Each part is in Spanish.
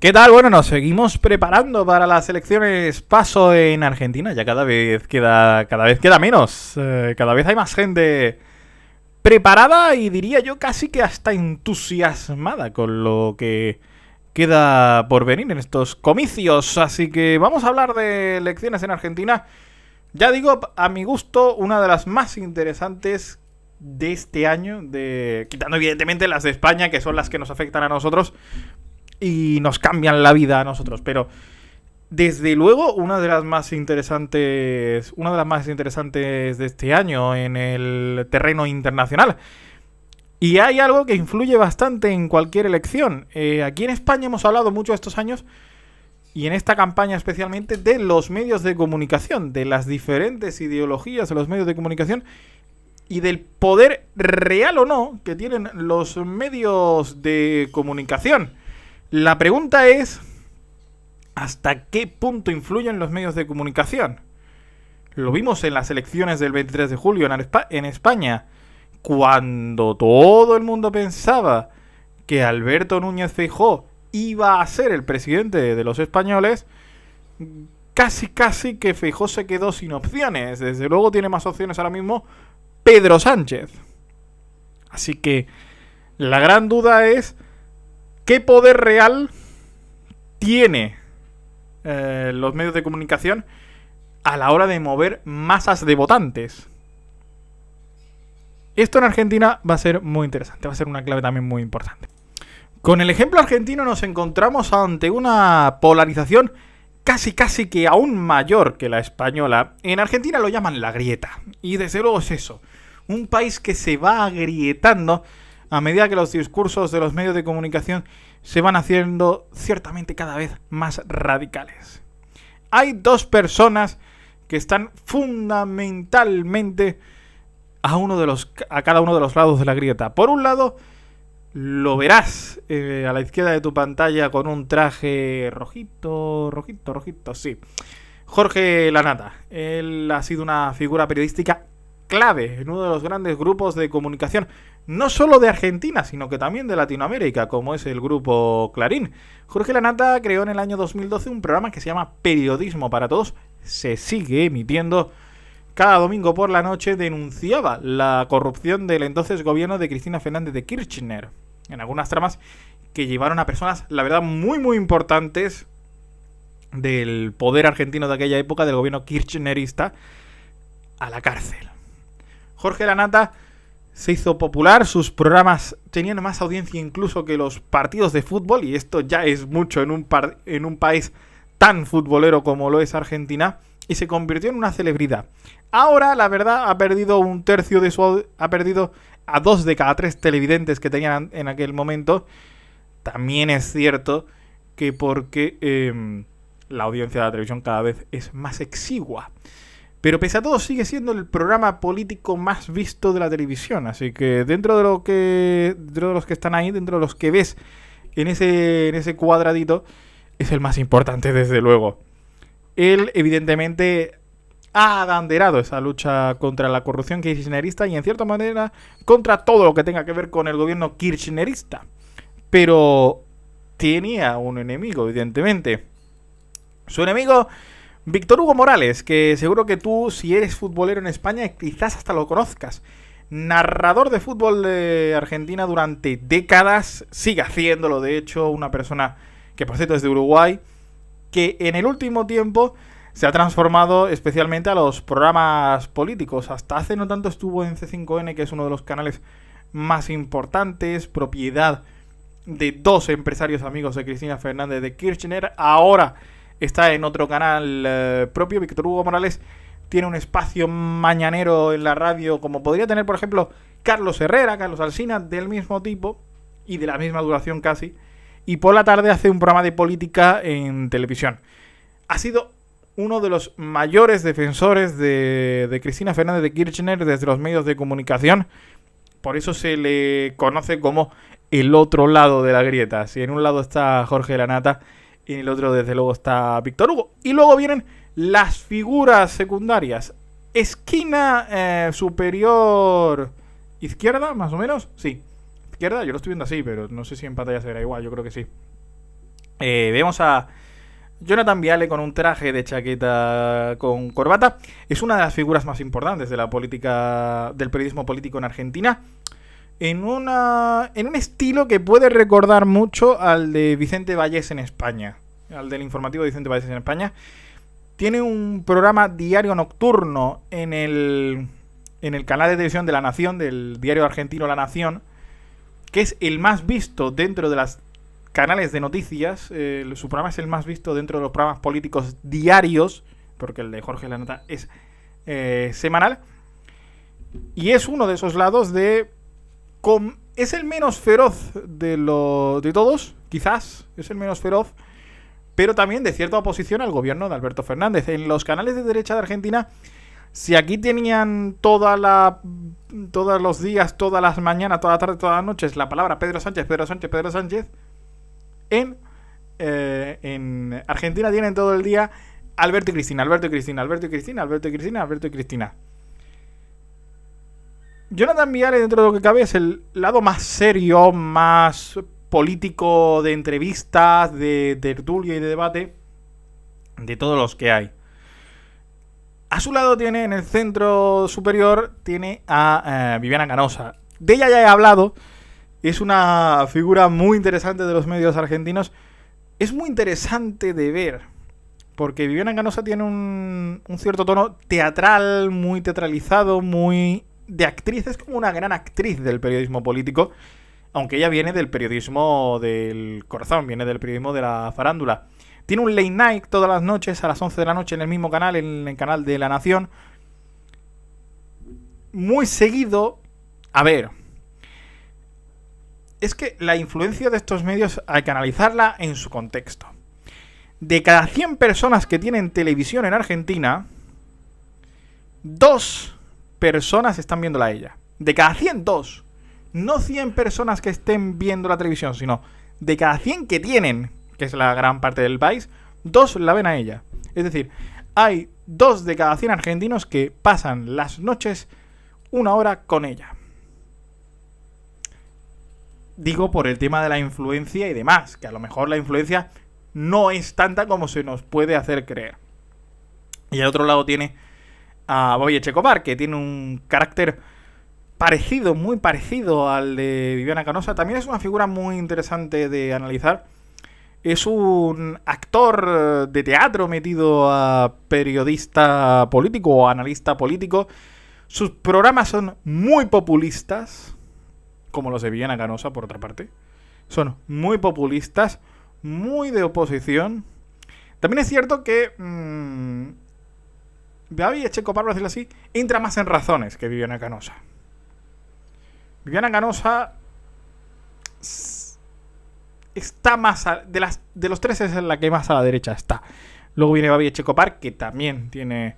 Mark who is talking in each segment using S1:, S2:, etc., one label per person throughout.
S1: ¿Qué tal? Bueno, nos seguimos preparando para las elecciones paso en Argentina. Ya cada vez queda, cada vez queda menos. Eh, cada vez hay más gente preparada y diría yo casi que hasta entusiasmada con lo que queda por venir en estos comicios. Así que vamos a hablar de elecciones en Argentina. Ya digo, a mi gusto, una de las más interesantes de este año, de, quitando evidentemente las de España, que son las que nos afectan a nosotros, y nos cambian la vida a nosotros, pero desde luego una de las más interesantes, una de las más interesantes de este año en el terreno internacional. Y hay algo que influye bastante en cualquier elección. Eh, aquí en España hemos hablado mucho estos años y en esta campaña especialmente de los medios de comunicación, de las diferentes ideologías de los medios de comunicación y del poder real o no que tienen los medios de comunicación. La pregunta es, ¿hasta qué punto influyen los medios de comunicación? Lo vimos en las elecciones del 23 de julio en España, cuando todo el mundo pensaba que Alberto Núñez Feijó iba a ser el presidente de los españoles, casi casi que Feijó se quedó sin opciones. Desde luego tiene más opciones ahora mismo Pedro Sánchez. Así que la gran duda es ¿Qué poder real tiene eh, los medios de comunicación a la hora de mover masas de votantes? Esto en Argentina va a ser muy interesante, va a ser una clave también muy importante. Con el ejemplo argentino nos encontramos ante una polarización casi casi que aún mayor que la española. En Argentina lo llaman la grieta. Y desde luego es eso. Un país que se va agrietando a medida que los discursos de los medios de comunicación se van haciendo ciertamente cada vez más radicales. Hay dos personas que están fundamentalmente a, uno de los, a cada uno de los lados de la grieta. Por un lado, lo verás eh, a la izquierda de tu pantalla con un traje rojito, rojito, rojito, sí. Jorge Lanata. Él ha sido una figura periodística clave en uno de los grandes grupos de comunicación, no solo de Argentina, sino que también de Latinoamérica, como es el grupo Clarín. Jorge Lanata creó en el año 2012 un programa que se llama Periodismo para Todos, se sigue emitiendo cada domingo por la noche, denunciaba la corrupción del entonces gobierno de Cristina Fernández de Kirchner, en algunas tramas que llevaron a personas, la verdad, muy muy importantes del poder argentino de aquella época, del gobierno kirchnerista, a la cárcel. Jorge Lanata se hizo popular, sus programas tenían más audiencia incluso que los partidos de fútbol, y esto ya es mucho en un, país tan futbolero como lo es Argentina, y se convirtió en una celebridad. Ahora, la verdad, ha perdido un tercio de su... ha perdido a dos de cada tres televidentes que tenían en aquel momento. También es cierto que porque em, la audiencia de la televisión cada vez es más exigua. Pero pese a todo sigue siendo el programa político más visto de la televisión. Así que dentro de lo que. de los que están ahí, dentro de los que ves en ese, en ese cuadradito, es el más importante, desde luego. Él, evidentemente, ha adanderado esa lucha contra la corrupción kirchnerista y en cierta manera contra todo lo que tenga que ver con el gobierno kirchnerista. Pero tenía un enemigo, evidentemente. Su enemigo Víctor Hugo Morales, que seguro que tú, si eres futbolero en España, quizás hasta lo conozcas. Narrador de fútbol de Argentina durante décadas, sigue haciéndolo, de hecho, una persona que por cierto es de Uruguay, que en el último tiempo se ha transformado especialmente a los programas políticos. Hasta hace no tanto estuvo en C5N, que es uno de los canales más importantes, propiedad de dos empresarios amigos de Cristina Fernández de Kirchner. Ahora está en otro canal eh, propio. Víctor Hugo Morales tiene un espacio mañanero en la radio, como podría tener, por ejemplo, Carlos Herrera, Carlos Alsina, del mismo tipo y de la misma duración casi. Y por la tarde hace un programa de política en televisión. Ha sido uno de los mayores defensores de, de Cristina Fernández de Kirchner desde los medios de comunicación. Por eso se le conoce como el otro lado de la grieta. Si en un lado está Jorge Lanata, y en el otro, desde luego, está Víctor Hugo. Y luego vienen las figuras secundarias. Esquina eh, superior izquierda, más o menos. Sí. Izquierda, yo lo estoy viendo así, pero no sé si en pantalla será igual. Yo creo que sí. Eh, vemos a Jonathan Viale con un traje de chaqueta con corbata. Es una de las figuras más importantes de la política, del periodismo político en Argentina en, una, en un estilo que puede recordar mucho al de Vicente Vallés en España, al del informativo de Vicente Vallés en España. Tiene un programa diario nocturno en el, en el canal de televisión de La Nación, del diario argentino La Nación, que es el más visto dentro de los canales de noticias. su programa es el más visto dentro de los programas políticos diarios, porque el de Jorge Lanata es eh, semanal. Y es uno de esos lados de es el menos feroz de, lo, de todos, quizás, es el menos feroz, pero también de cierta oposición al gobierno de Alberto Fernández. En los canales de derecha de Argentina, si aquí tenían toda la, todos los días, todas las mañanas, toda la tarde, todas las noches, la palabra Pedro Sánchez, Pedro Sánchez, Pedro Sánchez, en, eh, en Argentina tienen todo el día Alberto y Cristina, Alberto y Cristina, Alberto y Cristina, Alberto y Cristina, Alberto y Cristina. Jonathan Viale, dentro de lo que cabe, es el lado más serio, más político de entrevistas, de tertulia y de debate, de todos los que hay. A su lado tiene, en el centro superior, tiene a eh, Viviana Canosa. De ella ya he hablado. Es una figura muy interesante de los medios argentinos. Es muy interesante de ver. Porque Viviana Canosa tiene un, un cierto tono teatral, muy teatralizado, muy de actriz es como una gran actriz del periodismo político, aunque ella viene del periodismo del corazón, viene del periodismo de la farándula. Tiene un late night todas las noches a las 11 de la noche en el mismo canal, en el canal de La Nación. Muy seguido. A ver. Es que la influencia de estos medios hay que analizarla en su contexto. De cada 100 personas que tienen televisión en Argentina, dos personas están viéndola a ella. De cada 100, dos. No 100 personas que estén viendo la televisión, sino de cada 100 que tienen, que es la gran parte del país, dos la ven a ella. Es decir, hay dos de cada 100 argentinos que pasan las noches una hora con ella. Digo por el tema de la influencia y demás, que a lo mejor la influencia no es tanta como se nos puede hacer creer. Y al otro lado tiene a Boye que tiene un carácter parecido, muy parecido al de Viviana Canosa. También es una figura muy interesante de analizar. Es un actor de teatro metido a periodista político o analista político. Sus programas son muy populistas, como los de Viviana Canosa, por otra parte. Son muy populistas, muy de oposición. También es cierto que mm, David voy por decirlo así, entra más en razones que Viviana Canosa. Viviana Canosa está más de las de los tres es la que más a la derecha está. Luego viene Babi Echecopar que también tiene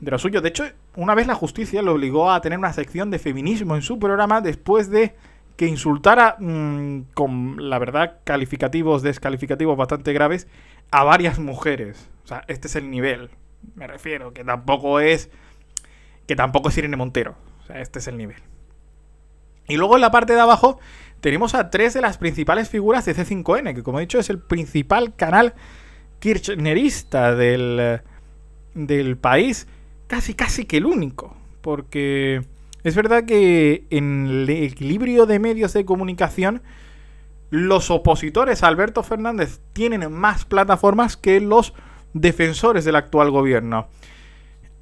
S1: de lo suyo. De hecho, una vez la justicia lo obligó a tener una sección de feminismo en su programa después de que insultara mm, con la verdad calificativos descalificativos bastante graves a varias mujeres. O sea, este es el nivel. Me refiero, que tampoco es. Que tampoco es Irene Montero. O sea, este es el nivel. Y luego en la parte de abajo tenemos a tres de las principales figuras de C5N, que como he dicho es el principal canal kirchnerista del, del país, casi casi que el único, porque es verdad que en el equilibrio de medios de comunicación los opositores a Alberto Fernández tienen más plataformas que los defensores del actual gobierno.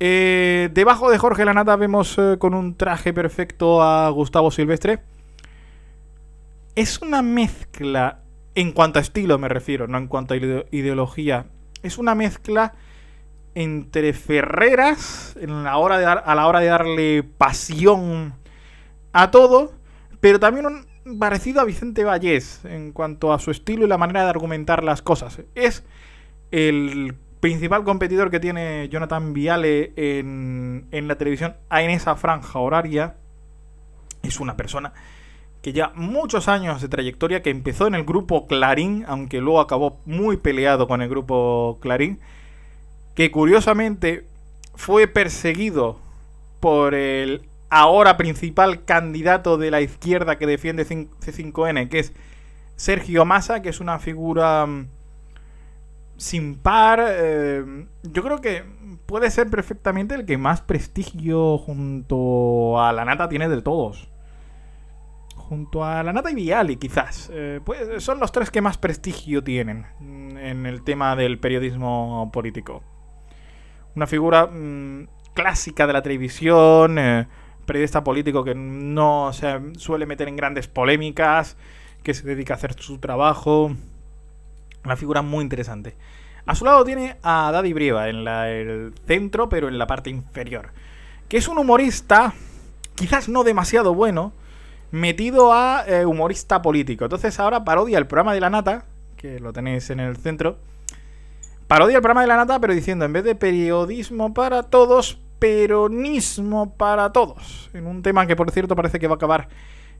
S1: Eh, debajo de Jorge Lanata vemos eh, con un traje perfecto a Gustavo Silvestre. Es una mezcla, en cuanto a estilo me refiero, no en cuanto a ideología. Es una mezcla entre Ferreras, en la hora de a la hora de darle pasión a todo, pero también parecido a Vicente Vallés en cuanto a su estilo y la manera de argumentar las cosas. Es el principal competidor que tiene Jonathan Viale en, en la televisión, en esa franja horaria, es una persona que ya muchos años de trayectoria, que empezó en el grupo Clarín, aunque luego acabó muy peleado con el grupo Clarín, que curiosamente fue perseguido por el ahora principal candidato de la izquierda que defiende C5N, que es Sergio Massa, que es una figura mm, sin par. Eh, yo creo que puede ser perfectamente el que más prestigio junto a la nata tiene de todos. Junto a la nata y Viali, quizás. Eh, pues, son los tres que más prestigio tienen en el tema del periodismo político. Una figura mm, clásica de la televisión, eh, periodista político que no se suele meter en grandes polémicas, que se dedica a hacer su trabajo. Una figura muy interesante. A su lado tiene a Daddy Brieva en el centro, pero en la parte inferior. Que es un humorista, quizás no demasiado bueno, metido a eh, humorista político. Entonces ahora parodia el programa de la nata, que lo tenéis en el centro. Parodia el programa de la nata, pero diciendo, en vez de periodismo para todos, peronismo para todos. En un tema que, por cierto, parece que va a acabar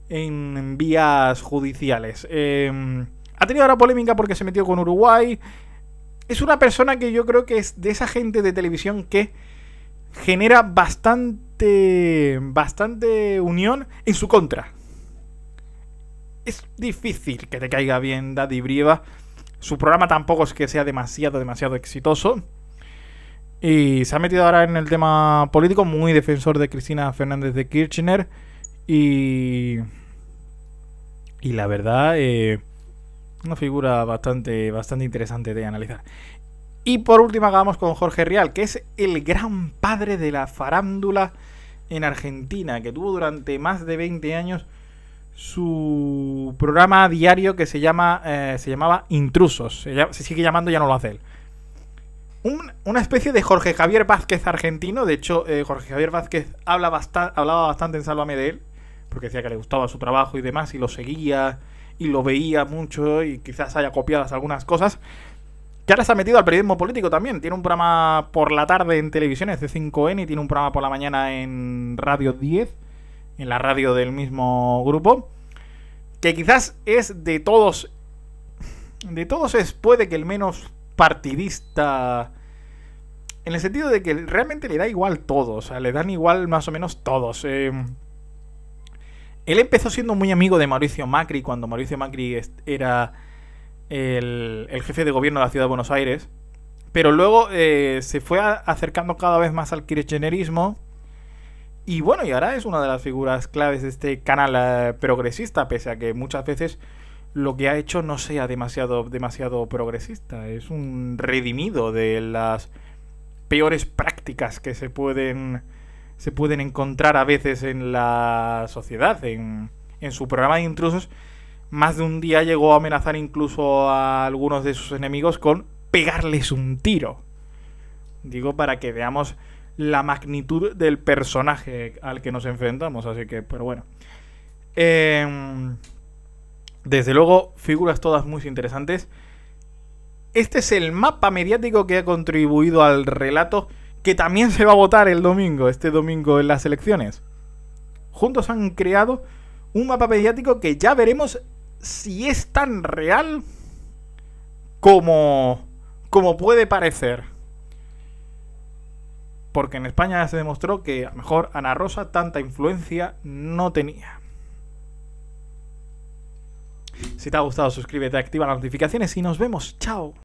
S1: en vías judiciales. Eh, ha tenido ahora polémica porque se metió con Uruguay. Es una persona que yo creo que es de esa gente de televisión que genera bastante, bastante unión en su contra. Es difícil que te caiga bien Daddy Brieva. Su programa tampoco es que sea demasiado, demasiado exitoso. Y se ha metido ahora en el tema político, muy defensor de Cristina Fernández de Kirchner. Y. Y la verdad, eh, una figura bastante, bastante interesante de analizar. Y por último acabamos con Jorge Rial, que es el gran padre de la farándula en Argentina, que tuvo durante más de 20 años su programa diario que se, llama, eh, se llamaba Intrusos. Se, sigue llamando, ya no lo hace él. una especie de Jorge Javier Vázquez argentino. De hecho, eh, Jorge Javier Vázquez habla hablaba bastante en Sálvame de él, porque decía que le gustaba su trabajo y demás, y lo seguía y lo veía mucho y quizás haya copiado algunas cosas. Que ahora se ha metido al periodismo político también. Tiene un programa por la tarde en televisión de 5N y tiene un programa por la mañana en Radio 10, en la radio del mismo grupo. Que quizás es de todos. De todos es puede que el menos partidista. En el sentido de que realmente le da igual todos. O sea, le dan igual más o menos todos. Eh, él empezó siendo muy amigo de Mauricio Macri cuando Mauricio Macri era el, jefe de gobierno de la ciudad de Buenos Aires. Pero luego eh, se fue acercando cada vez más al kirchnerismo. Y bueno, y ahora es una de las figuras claves de este canal eh, progresista, pese a que muchas veces lo que ha hecho no sea demasiado, demasiado progresista. Es un redimido de las peores prácticas que se pueden se pueden encontrar a veces en la sociedad, en, su programa de intrusos, más de un día llegó a amenazar incluso a algunos de sus enemigos con pegarles un tiro. Digo, para que veamos la magnitud del personaje al que nos enfrentamos, así que, pero bueno. Em, desde luego, figuras todas muy interesantes. Este es el mapa mediático que ha contribuido al relato que también se va a votar el domingo, este domingo en las elecciones. Juntos han creado un mapa mediático que ya veremos si es tan real como, como puede parecer. Porque en España se demostró que a lo mejor Ana Rosa tanta influencia no tenía. Si te ha gustado, suscríbete, activa las notificaciones y nos vemos. Chao.